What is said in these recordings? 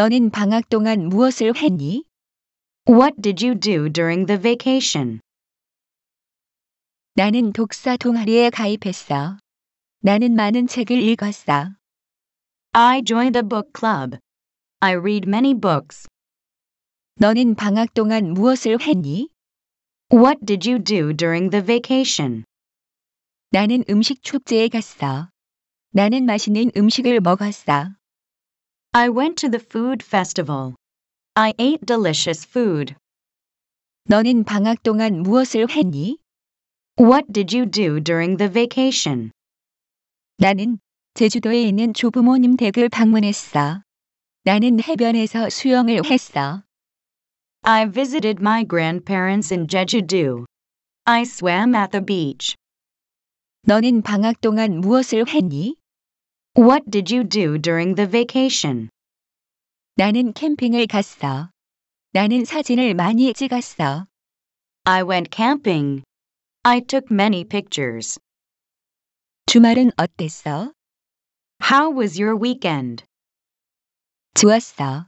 너는 방학 동안 무엇을 했니? What did you do during the vacation? 나는 독서 동아리에 가입했어. 나는 많은 책을 읽었어. I joined a book club. I read many books. 너는 방학 동안 무엇을 했니? What did you do during the vacation? 나는 음식 축제에 갔어. 나는 맛있는 음식을 먹었어. I went to the food festival. I ate delicious food. 너는 방학 동안 무엇을 했니? What did you do during the vacation? 나는 제주도에 있는 조부모님 댁을 방문했어. 나는 해변에서 수영을 했어. I visited my grandparents in Jeju-do. I swam at the beach. 너는 방학 동안 무엇을 했니? What did you do during the vacation? 나는 캠핑을 갔어. 나는 사진을 많이 찍었어. I went camping. I took many pictures. 주말은 어땠어? How was your weekend? 좋았어.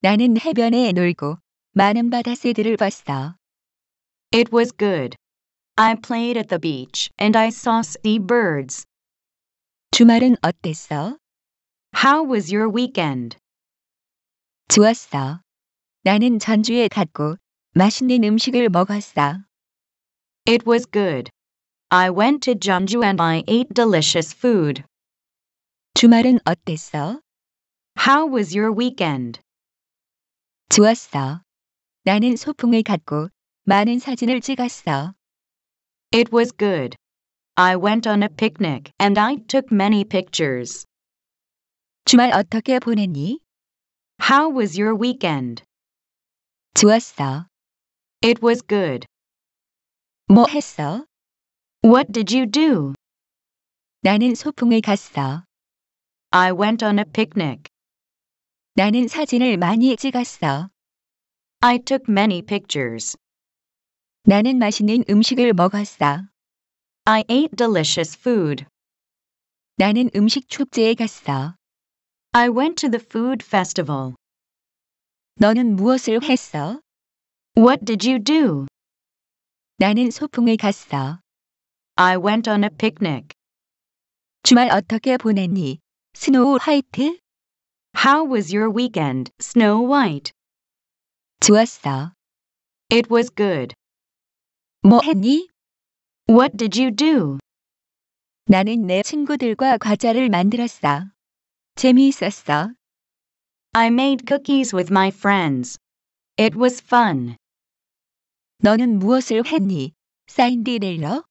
나는 해변에 놀고 많은 바다 새들을 봤어. It was good. I played at the beach and I saw sea birds. 주말은 어땠어? How was your weekend? 좋았어. 나는 전주에 갔고 맛있는 음식을 먹었어. It was good. I went to Jeonju and I ate delicious food. 주말은 어땠어? How was your weekend? 좋았어. 나는 소풍을 갔고 많은 사진을 찍었어. It was good. I went on a picnic and I took many pictures. 주말 어떻게 보냈니? How was your weekend? 좋았어. It was good. 뭐 했어? What did you do? 나는 소풍을 갔어. I went on a picnic. 나는 사진을 많이 찍었어. I took many pictures. 나는 맛있는 음식을 먹었어. I ate delicious food. 나는 음식 축제에 갔어. I went to the food festival. 너는 무엇을 했어? What did you do? 나는 소풍을 갔어. I went on a picnic. 주말 어떻게 보냈니? 스노우 화이트? How was your weekend, Snow White? 좋았어. It was good. 뭐 했니? What did you do? 나는 내 친구들과 과자를 만들었어. 재미있었어. I made cookies with my friends. It was fun. 너는 무엇을 했니, 사인디렐러?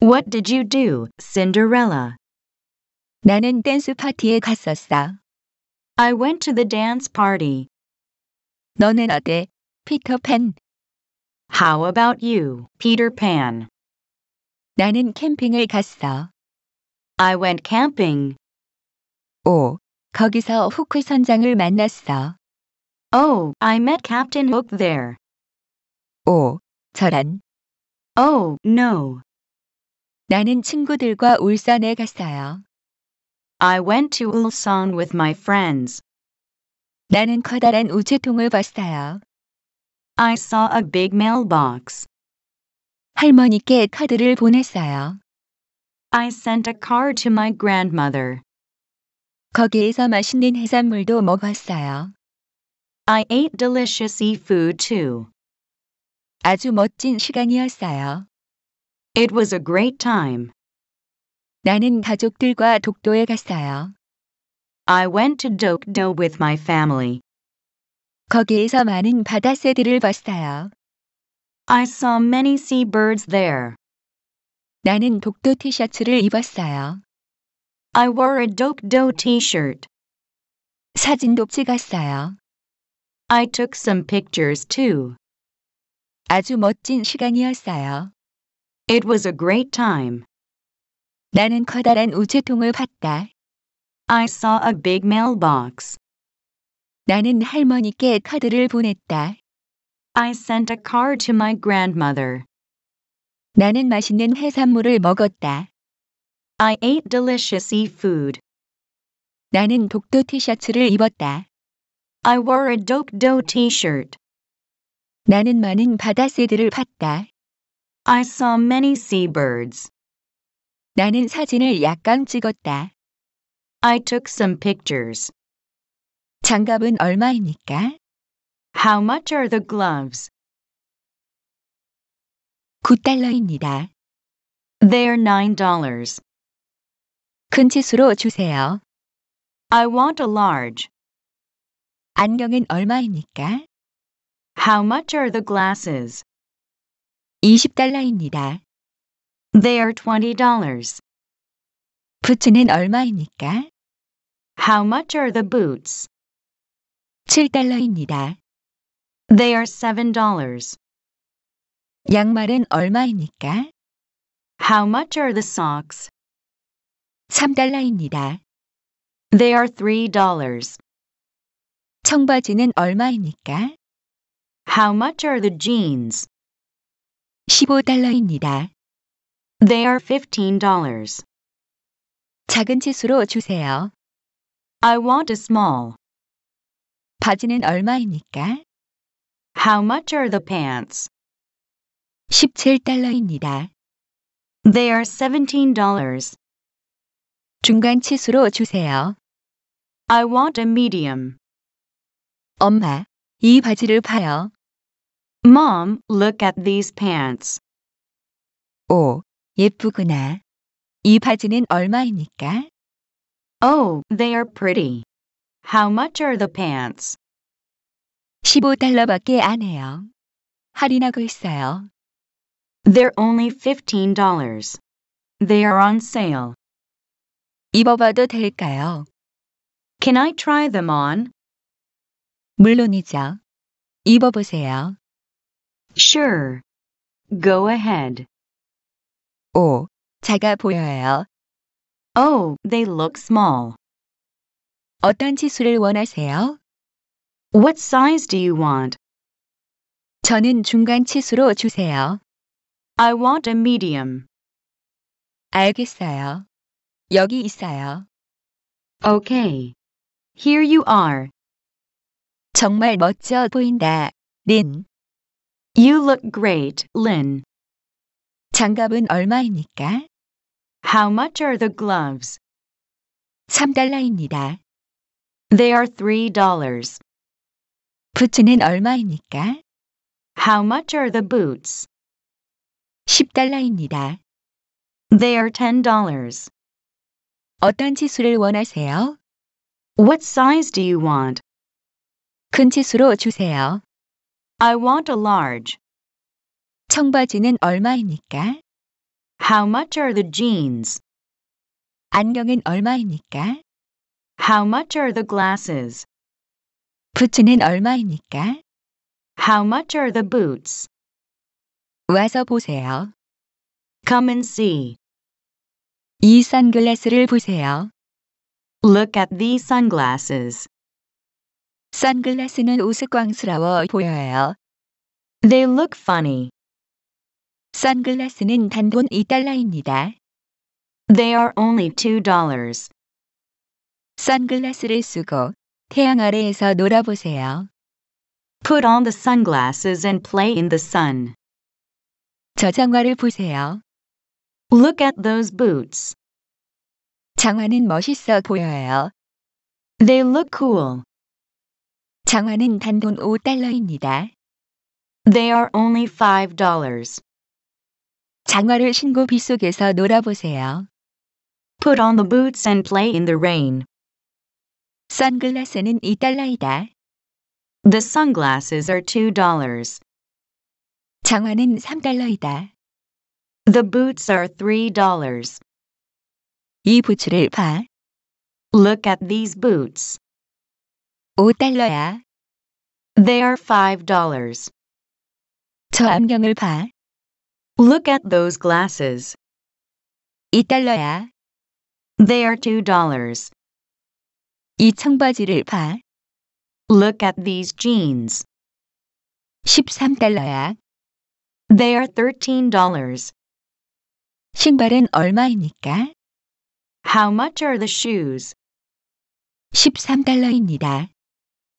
What did you do, Cinderella? 나는 댄스 파티에 갔었어. I went to the dance party. 너는 어때, 피터 팬? How about you, Peter Pan? 나는 캠핑을 갔어. I went camping. 오, 거기서 후크 선장을 만났어. Oh, I met Captain Hook there. 오, 저란. Oh, no. 나는 친구들과 울산에 갔어요. I went to Ulsan with my friends. 나는 커다란 우체통을 봤어요. I saw a big mailbox. 할머니께 카드를 보냈어요. I sent a card to my grandmother. 거기에서 맛있는 해산물도 먹었어요. I ate delicious seafood too. 아주 멋진 시간이었어요. It was a great time. 나는 가족들과 독도에 갔어요. I went to Dokdo with my family. 거기에서 많은 바다새들을 봤어요. I saw many sea birds there. 나는 독도 티셔츠를 입었어요. I wore a Dokdo t-shirt. 사진도 찍었어요. I took some pictures too. 아주 멋진 시간이었어요. It was a great time. 나는 커다란 우체통을 봤다. I saw a big mailbox. 나는 할머니께 카드를 보냈다. I sent a card to my grandmother. 나는 맛있는 해산물을 먹었다. I ate delicious seafood. 나는 독도 티셔츠를 입었다. I wore a Dokdo t-shirt. 나는 많은 바다 새들을 봤다. I saw many seabirds. 나는 사진을 약간 찍었다. I took some pictures. 장갑은 얼마입니까? How much are the gloves? 9달러입니다. They're $9. 큰 치수로 주세요. I want a large. 안경은 얼마입니까? How much are the glasses? 20달러입니다. They are $20. 부츠는 얼마입니까? How much are the boots? 7달러입니다. They are seven dollars. 양말은 얼마입니까? How much are the socks? 3달러입니다. They are three dollars. 청바지는 얼마입니까? How much are the jeans? 15달러입니다. They are fifteen dollars. 작은 치수로 주세요. I want a small. 바지는 얼마입니까? How much are the pants? 17달러입니다. They are $17. 중간 치수로 주세요. I want a medium. 엄마, 이 바지를 봐요. Mom, look at these pants. 오, 예쁘구나. 이 바지는 얼마입니까? Oh, they are pretty. How much are the pants? 15달러밖에 안 해요. 할인하고 있어요. They're only $15. They are on sale. 입어봐도 될까요? Can I try them on? 물론이죠. 입어보세요. Sure. Go ahead. 오, 작아 보여요. Oh, they look small. 어떤 치수를 원하세요? What size do you want? 저는 중간 치수로 주세요. I want a medium. 알겠어요. 여기 있어요. Okay. Here you are. 정말 멋져 보인다, Lin. You look great, Lin. 장갑은 얼마입니까? How much are the gloves? 3달러입니다. They are $3. 부츠는 얼마입니까? How much are the boots? 10달러입니다. They are $10. 어떤 치수를 원하세요? What size do you want? 큰 치수로 주세요. I want a large. 청바지는 얼마입니까? How much are the jeans? 안경은 얼마입니까? How much are the glasses? 부츠는 얼마입니까? How much are the boots? 와서 보세요. Come and see. 이 선글라스를 보세요. Look at these sunglasses. 선글라스는 우스꽝스러워 보여요. They look funny. 선글라스는 단돈 2달러입니다. They are only $2. 선글라스를 쓰고 태양 아래에서 놀아보세요. Put on the sunglasses and play in the sun. 저 장화를 보세요. Look at those boots. 장화는 멋있어 보여요. They look cool. 장화는 단돈 5달러입니다. They are only $5. 장화를 신고 빗속에서 놀아보세요. Put on the boots and play in the rain. 선글라스는 2달러이다. The sunglasses are $2. 장화는 3달러이다. The boots are $3. 이 부츠를 봐. Look at these boots. 5달러야. They are $5. 저 안경을 봐. Look at those glasses. 2달러야. They are $2. 이 청바지를 봐. Look at these jeans. 달러야. They are $13. 신발은 얼마입니까? How much are the shoes? 달러입니다.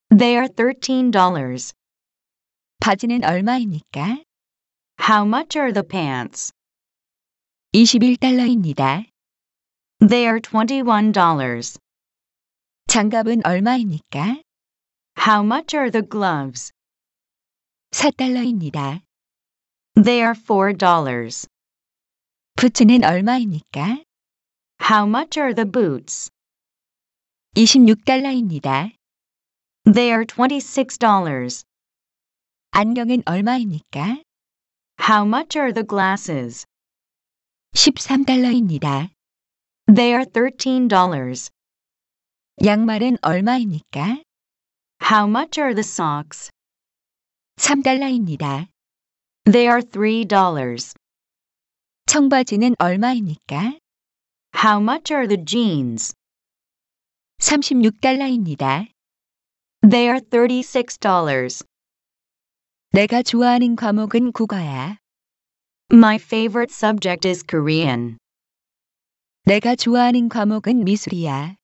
They are $13. 바지는 얼마입니까? How much are the pants? 달러입니다. They are $21. 장갑은 얼마입니까? How much are the gloves? Four 4달러입니다. They are $4. 부츠는 얼마입니까? How much are the boots? 26달러입니다. They are $26. 안경은 얼마입니까? How much are the glasses? 13달러입니다. They are $13. 양말은 얼마입니까? How much are the socks? 3달러입니다. They are $3. 청바지는 얼마입니까? How much are the jeans? 36달러입니다. They are $36. 내가 좋아하는 과목은 국어야. My favorite subject is Korean. 내가 좋아하는 과목은 미술이야.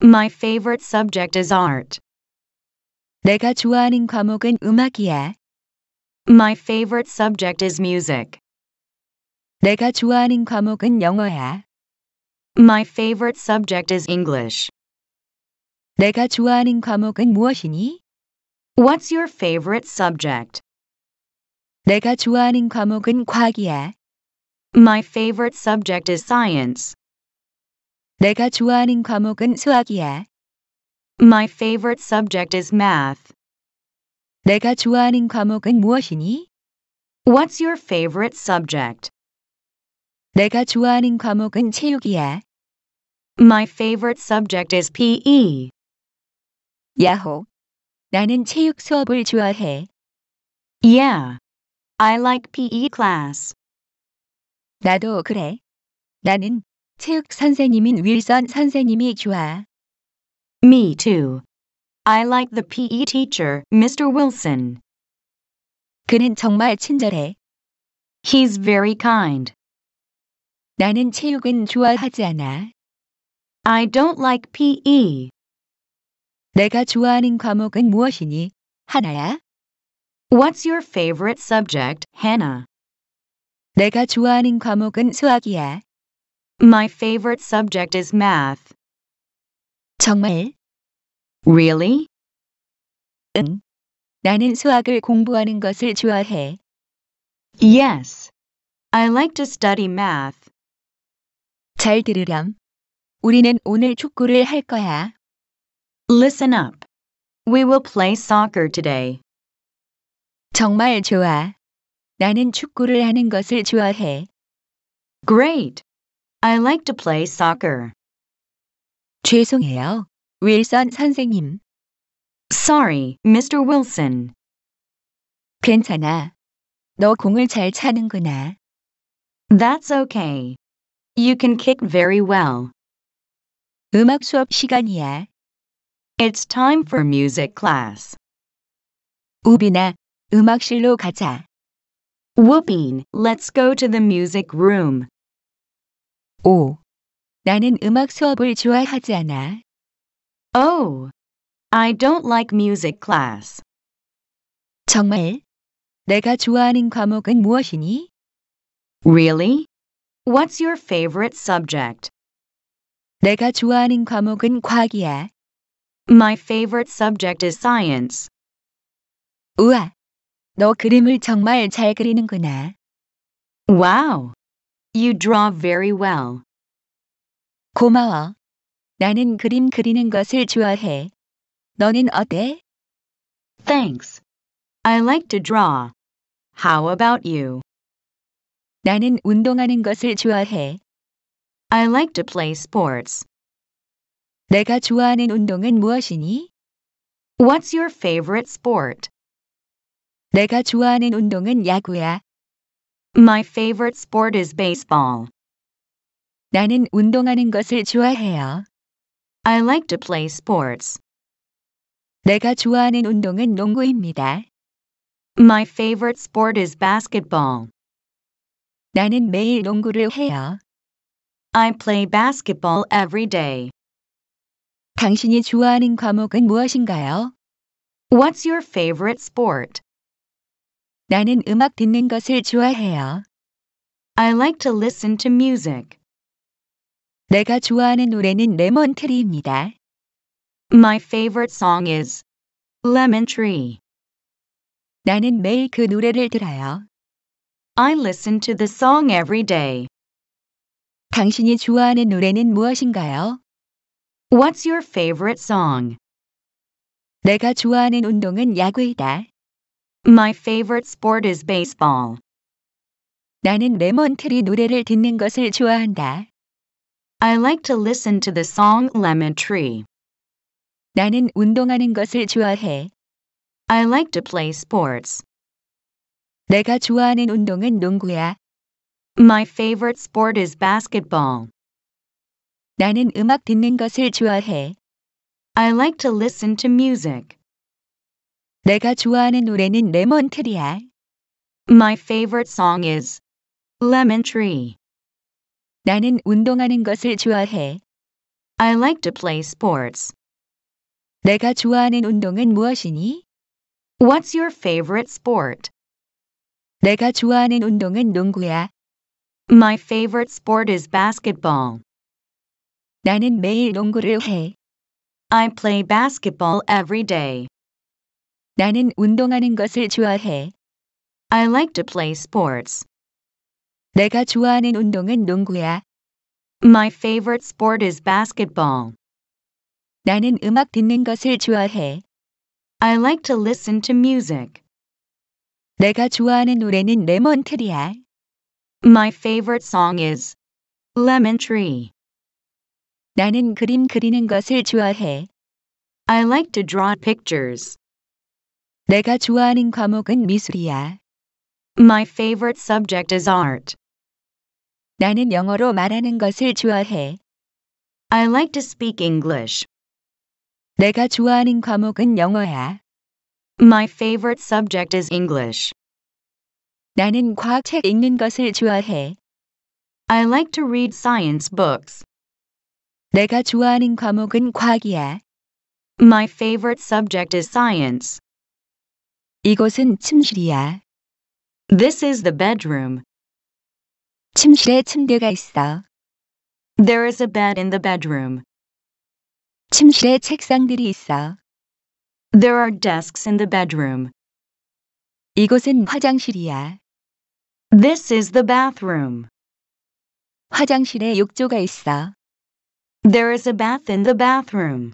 My favorite subject is art. 내가 좋아하는 과목은 음악이야. My favorite subject is music. 내가 좋아하는 과목은 영어야. My favorite subject is English. 내가 좋아하는 과목은 무엇이니? What's your favorite subject? 내가 좋아하는 과목은 과학이야. My favorite subject is science. 내가 좋아하는 과목은 수학이야. My favorite subject is math. 내가 좋아하는 과목은 무엇이니? What's your favorite subject? 내가 좋아하는 과목은 체육이야. My favorite subject is PE. 야호. 나는 체육 수업을 좋아해. Yeah. I like PE class. 나도 그래. 나는 체육 선생님인 윌선 선생님이 좋아. Me too. I like the PE teacher, Mr. Wilson. 그는 정말 친절해. He's very kind. 나는 체육은 좋아하지 않아. I don't like PE. 내가 좋아하는 과목은 무엇이니, 하나야? What's your favorite subject, Hannah? 내가 좋아하는 과목은 수학이야. My favorite subject is math. 정말? Really? 응. 나는 수학을 공부하는 것을 좋아해. Yes. I like to study math. 잘 들으렴. 우리는 오늘 축구를 할 거야. Listen up. We will play soccer today. 정말 좋아. 나는 축구를 하는 것을 좋아해. Great. I like to play soccer. 죄송해요, 윌슨 선생님. Sorry, Mr. Wilson. 괜찮아. 너 공을 잘 차는구나. That's okay. You can kick very well. 음악 수업 시간이야. It's time for music class. 우빈아, 음악실로 가자. Whooping, let's go to the music room. 5. 나는 음악 수업을 좋아하지 않아. Oh, I don't like music class. 정말? 내가 좋아하는 과목은 무엇이니? Really? What's your favorite subject? 내가 좋아하는 과목은 과학이야. My favorite subject is science. 우와, 너 그림을 정말 잘 그리는구나. Wow, You draw very well. 고마워. 나는 그림 그리는 것을 좋아해. 너는 어때? Thanks. I like to draw. How about you? 나는 운동하는 것을 좋아해. I like to play sports. 내가 좋아하는 운동은 무엇이니? What's your favorite sport? 내가 좋아하는 운동은 야구야. My favorite sport is baseball. 나는 운동하는 것을 좋아해요. I like to play sports. 내가 좋아하는 운동은 농구입니다. My favorite sport is basketball. 나는 매일 농구를 해요. I play basketball every day. 당신이 좋아하는 과목은 무엇인가요? What's your favorite sport? 나는 음악 듣는 것을 좋아해요. I like to listen to music. 내가 좋아하는 노래는 레몬 트리입니다. My favorite song is Lemon Tree. 나는 매일 그 노래를 들어요. I listen to the song every day. 당신이 좋아하는 노래는 무엇인가요? What's your favorite song? 내가 좋아하는 운동은 야구이다. My favorite sport is baseball. 나는 레몬트리 노래를 듣는 것을 좋아한다. I like to listen to the song Lemon Tree. 나는 운동하는 것을 좋아해. I like to play sports. 내가 좋아하는 운동은 농구야. My favorite sport is basketball. 나는 음악 듣는 것을 좋아해. I like to listen to music. 내가 좋아하는 노래는 레몬트리야. My favorite song is Lemon Tree. 나는 운동하는 것을 좋아해. I like to play sports. 내가 좋아하는 운동은 무엇이니? What's your favorite sport? 내가 좋아하는 운동은 농구야. My favorite sport is basketball. 나는 매일 농구를 해. I play basketball every day. 나는 운동하는 것을 좋아해. I like to play sports. 내가 좋아하는 운동은 농구야. My favorite sport is basketball. 나는 음악 듣는 것을 좋아해. I like to listen to music. 내가 좋아하는 노래는 레몬 트리야. My favorite song is Lemon Tree. 나는 그림 그리는 것을 좋아해. I like to draw pictures. 내가 좋아하는 과목은 미술이야. My favorite subject is art. 나는 영어로 말하는 것을 좋아해. I like to speak English. 내가 좋아하는 과목은 영어야. My favorite subject is English. 나는 과학책 읽는 것을 좋아해. I like to read science books. 내가 좋아하는 과목은 과학이야. My favorite subject is science. 이곳은 침실이야. This is the bedroom. 침실에 침대가 있어. There is a bed in the bedroom. 침실에 책상들이 있어. There are desks in the bedroom. 이곳은 화장실이야. This is the bathroom. 화장실에 욕조가 있어. There is a bath in the bathroom.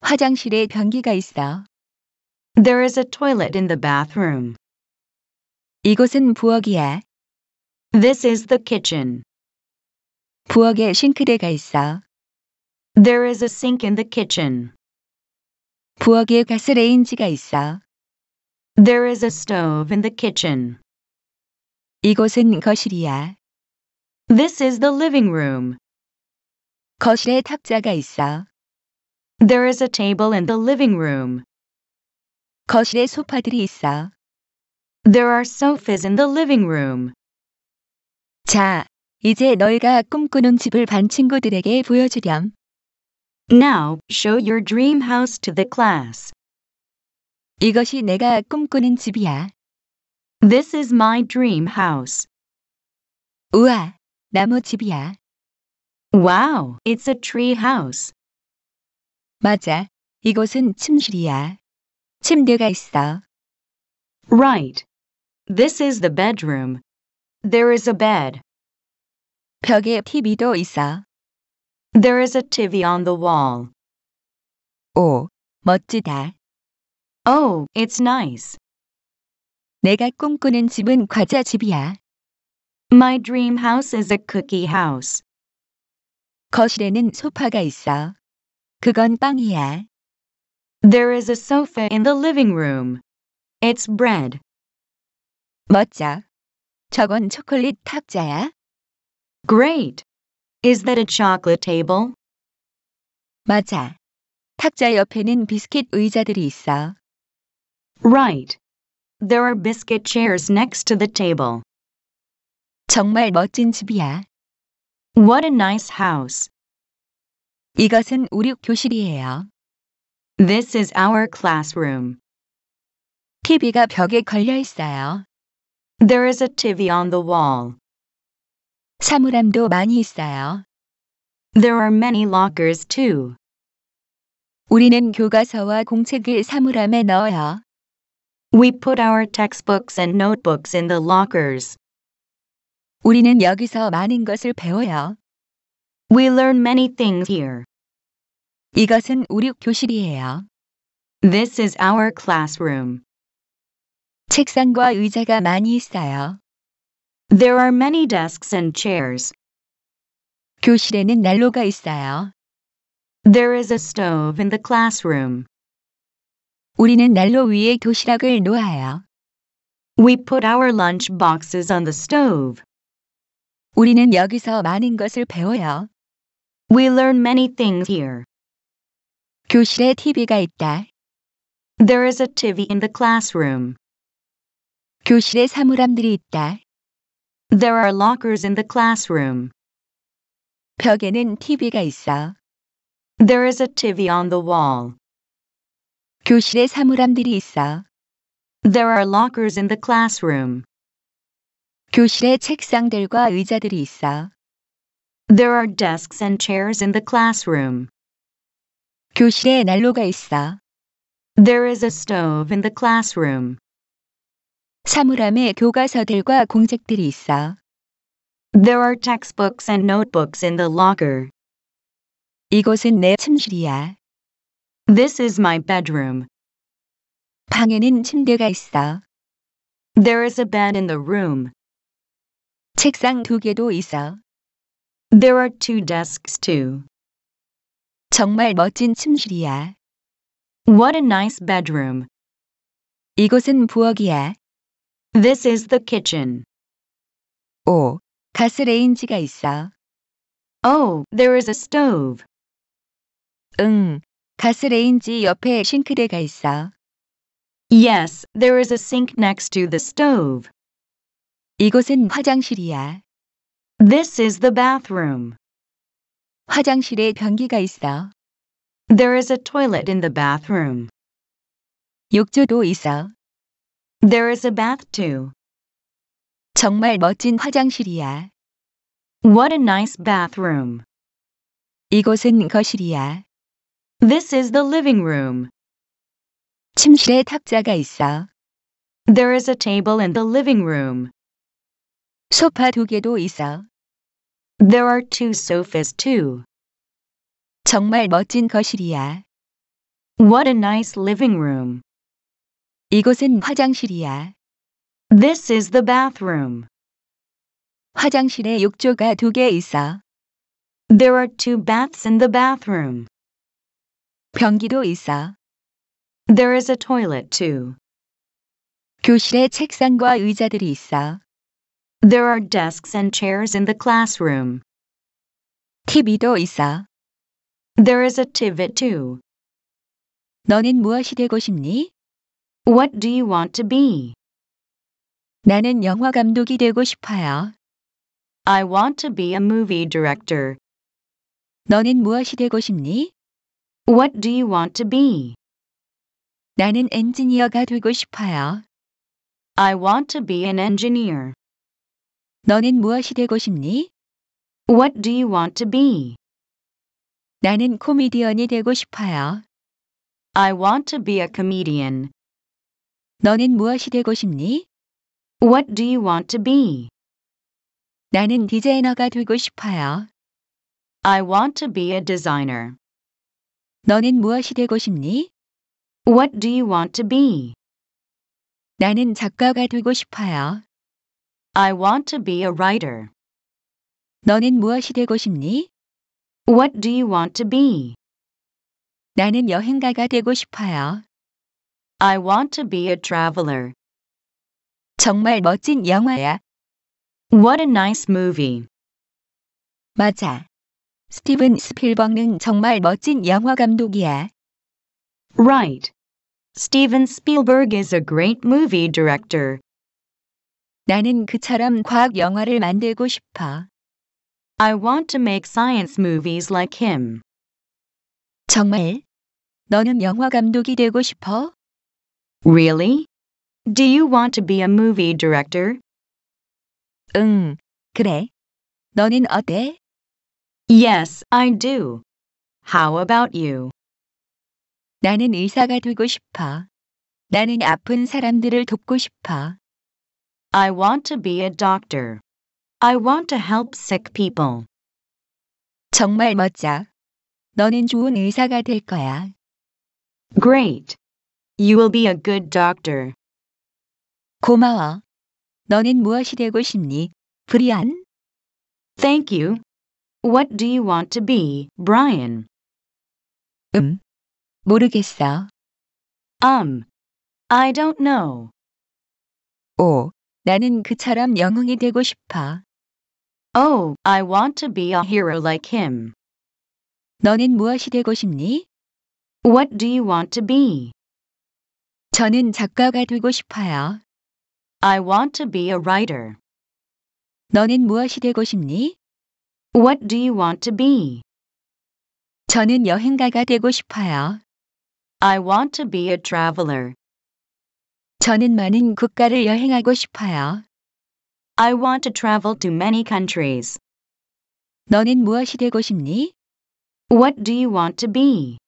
화장실에 변기가 있어. There is a toilet in the bathroom. 이곳은 부엌이야. This is the kitchen. 부엌에 싱크대가 있어. There is a sink in the kitchen. 부엌에 가스레인지가 있어. There is a stove in the kitchen. 이곳은 거실이야. This is the living room. 거실에 탁자가 있어. There is a table in the living room. 거실에 소파들이 있어. There are sofas in the living room. 자, 이제 너희가 꿈꾸는 집을 반 친구들에게 보여주렴. Now, show your dream house to the class. 이것이 내가 꿈꾸는 집이야. This is my dream house. 우와, 나무 집이야. Wow, it's a tree house. 맞아, 이곳은 침실이야. 침대가 있어. Right. This is the bedroom. There is a bed. 벽에 TV도 있어. There is a TV on the wall. 오, 멋지다. Oh, it's nice. 내가 꿈꾸는 집은 과자 집이야. My dream house is a cookie house. 거실에는 소파가 있어. 그건 빵이야. There is a sofa in the living room. It's bread. 멋져. 저건 초콜릿 탁자야. Great. Is that a chocolate table? 맞아. 탁자 옆에는 비스킷 의자들이 있어. Right. There are biscuit chairs next to the table. 정말 멋진 집이야. What a nice house. 이것은 우리 교실이에요. This is our classroom. TV가 벽에 걸려 있어요. There is a TV on the wall. 사물함도 많이 있어요. There are many lockers too. 우리는 교과서와 공책을 사물함에 넣어요. We put our textbooks and notebooks in the lockers. 우리는 여기서 많은 것을 배워요. We learn many things here. 이것은 우리 교실이에요. This is our classroom. 책상과 의자가 많이 있어요. There are many desks and chairs. 교실에는 난로가 있어요. There is a stove in the classroom. 우리는 난로 위에 도시락을 놓아요. We put our lunch boxes on the stove. 우리는 여기서 많은 것을 배워요. We learn many things here. 교실에 TV가 있다. There is a TV in the classroom. 교실에 사물함들이 있다. There are lockers in the classroom. 벽에는 TV가 있어. There is a TV on the wall. 교실에 사물함들이 있어. There are lockers in the classroom. 교실에 책상들과 의자들이 있어. There are desks and chairs in the classroom. 교실에 난로가 있어. There is a stove in the classroom. 사물함에 교과서들과 공책들이 있어. There are textbooks and notebooks in the locker. 이곳은 내 침실이야. This is my bedroom. 방에는 침대가 있어. There is a bed in the room. 책상 두 개도 있어. There are two desks too. 정말 멋진 침실이야. What a nice bedroom. 이곳은 부엌이야. This is the kitchen. 오, 가스레인지가 있어. Oh, there is a stove. 응, 가스레인지 옆에 싱크대가 있어. Yes, there is a sink next to the stove. 이곳은 화장실이야. This is the bathroom. 화장실에 변기가 있어. There is a toilet in the bathroom. 욕조도 있어. There is a bath too. 정말 멋진 화장실이야. What a nice bathroom. 이곳은 거실이야. This is the living room. 침실에 탁자가 있어. There is a table in the living room. 소파 두 개도 있어. There are two sofas too. 정말 멋진 거실이야. What a nice living room. 이곳은 화장실이야. This is the bathroom. 화장실에 욕조가 두 개 있어. There are two baths in the bathroom. 변기도 있어. There is a toilet too. 교실에 책상과 의자들이 있어. There are desks and chairs in the classroom. TV도 있어. There is a TV too. 너는 무엇이 되고 싶니? What do you want to be? 나는 영화 감독이 되고 싶어요. I want to be a movie director. 너는 무엇이 되고 싶니? What do you want to be? 나는 엔지니어가 되고 싶어요. I want to be an engineer. 너는 무엇이 되고 싶니? What do you want to be? 나는 코미디언이 되고 싶어요. I want to be a comedian. 너는 무엇이 되고 싶니? What do you want to be? 나는 디자이너가 되고 싶어요. I want to be a designer. 너는 무엇이 되고 싶니? What do you want to be? 나는 작가가 되고 싶어요. I want to be a writer. 너는 무엇이 되고 싶니? What do you want to be? 나는 여행가가 되고 싶어요. I want to be a traveler. 정말 멋진 영화야. What a nice movie. 맞아. 스티븐 스필버그는 정말 멋진 영화 감독이야. Right. Steven Spielberg is a great movie director. 나는 그처럼 과학 영화를 만들고 싶어. I want to make science movies like him. 정말? 너는 영화 감독이 되고 싶어? Really? Do you want to be a movie director? 응, 그래. 너는 어때? Yes, I do. How about you? 나는 의사가 되고 싶어. 나는 아픈 사람들을 돕고 싶어. I want to be a doctor. I want to help sick people. 정말 멋져. 너는 좋은 의사가 될 거야. Great. You will be a good doctor. 고마워. 너는 무엇이 되고 싶니, 브리안? Thank you. What do you want to be, Brian? 음, 모르겠어. Um, I don't know. 오, 나는 그처럼 영웅이 되고 싶어. Oh, I want to be a hero like him. 너는 무엇이 되고 싶니? What do you want to be? 저는 작가가 되고 싶어요. I want to be a writer. 너는 무엇이 되고 싶니? What do you want to be? 저는 여행가가 되고 싶어요. I want to be a traveler. 저는 많은 국가를 여행하고 싶어요. I want to travel to many countries. 너는 무엇이 되고 싶니? What do you want to be?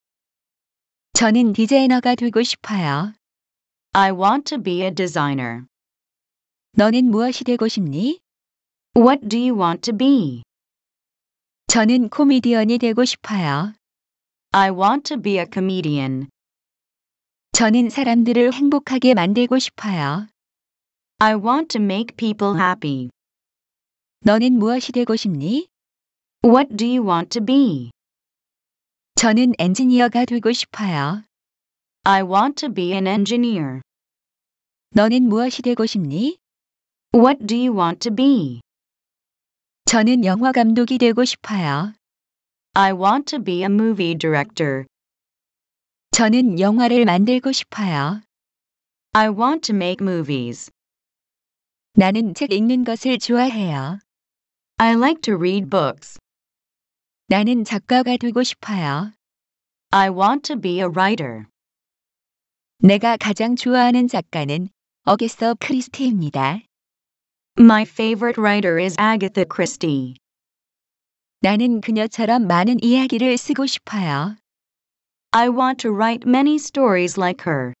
저는 디자이너가 되고 싶어요. I want to be a designer. 너는 무엇이 되고 싶니? What do you want to be? 저는 코미디언이 되고 싶어요. I want to be a comedian. 저는 사람들을 행복하게 만들고 싶어요. I want to make people happy. 너는 무엇이 되고 싶니? What do you want to be? 저는 엔지니어가 되고 싶어요. I want to be an engineer. 너는 무엇이 되고 싶니? What do you want to be? 저는 영화 감독이 되고 싶어요. I want to be a movie director. 저는 영화를 만들고 싶어요. I want to make movies. 나는 책 읽는 것을 좋아해요. I like to read books. 나는 작가가 되고 싶어요. I want to be a writer. 내가 가장 좋아하는 작가는 어게서 크리스티입니다. My favorite writer is Agatha Christie. 나는 그녀처럼 많은 이야기를 쓰고 싶어요. I want to write many stories like her.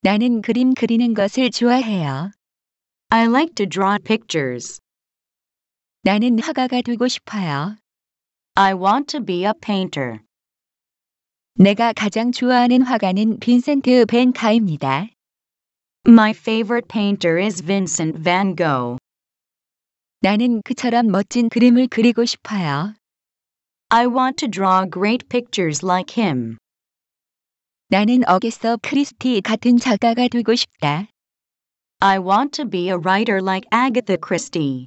나는 그림 그리는 것을 좋아해요. I like to draw pictures. 나는 화가가 되고 싶어요. I want to be a painter. 내가 가장 좋아하는 화가는 빈센트 벤 가입니다. My favorite painter is Vincent van Gogh. 나는 그처럼 멋진 그림을 그리고 싶어요. I want to draw great pictures like him. 나는 어게서 크리스티 같은 작가가 되고 싶다. I want to be a writer like Agatha Christie.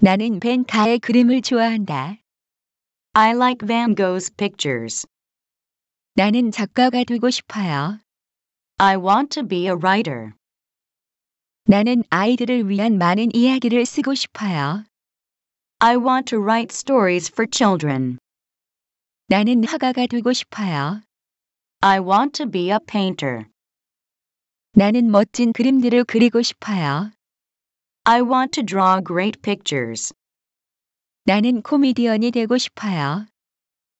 나는 벤 가의 그림을 좋아한다. I like Van Gogh's pictures. 나는 작가가 되고 싶어요. I want to be a writer. 나는 아이들을 위한 많은 이야기를 쓰고 싶어요. I want to write stories for children. 나는 화가가 되고 싶어요. I want to be a painter. 나는 멋진 그림들을 그리고 싶어요. I want to draw great pictures. 나는 코미디언이 되고 싶어요.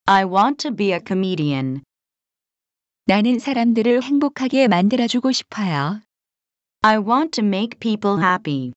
I want to be a comedian. 나는 사람들을 행복하게 만들어주고 싶어요. I want to make people happy.